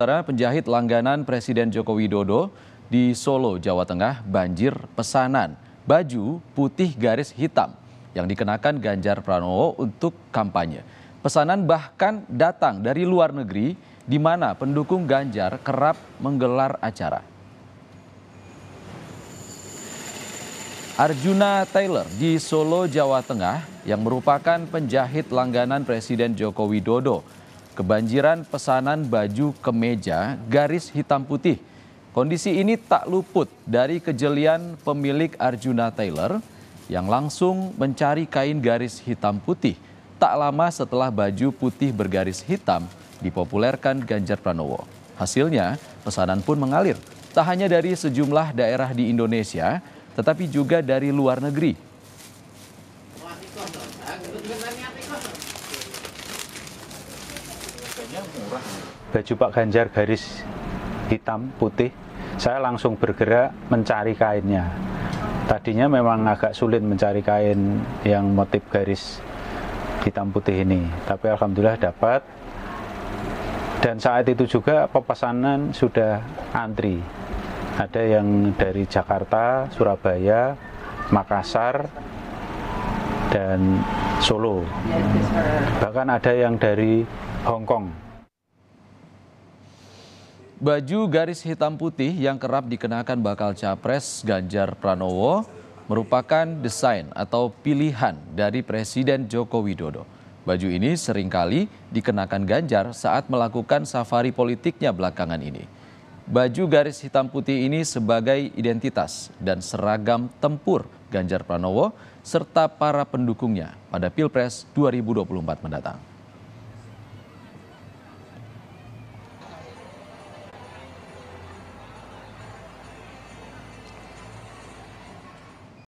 Saudara penjahit langganan Presiden Joko Widodo di Solo, Jawa Tengah banjir pesanan baju putih garis hitam yang dikenakan Ganjar Pranowo untuk kampanye. Pesanan bahkan datang dari luar negeri di mana pendukung Ganjar kerap menggelar acara. Arjuna Taylor di Solo, Jawa Tengah yang merupakan penjahit langganan Presiden Joko Widodo Kebanjiran pesanan baju kemeja garis hitam putih. Kondisi ini tak luput dari kejelian pemilik Arjuna Taylor yang langsung mencari kain garis hitam putih tak lama setelah baju putih bergaris hitam dipopulerkan Ganjar Pranowo. Hasilnya, pesanan pun mengalir. Tak hanya dari sejumlah daerah di Indonesia, tetapi juga dari luar negeri Baju Pak Ganjar garis hitam putih, saya langsung bergerak mencari kainnya. Tadinya memang agak sulit mencari kain yang motif garis hitam putih ini, tapi alhamdulillah dapat. Dan saat itu juga pepesanan sudah antri. Ada yang dari Jakarta, Surabaya, Makassar, dan Solo. Bahkan ada yang dari Hong Kong. Baju garis hitam putih yang kerap dikenakan bakal capres Ganjar Pranowo merupakan desain atau pilihan dari Presiden Joko Widodo. Baju ini seringkali dikenakan Ganjar saat melakukan safari politiknya belakangan ini. Baju garis hitam putih ini sebagai identitas dan seragam tempur Ganjar Pranowo serta para pendukungnya pada Pilpres 2024 mendatang.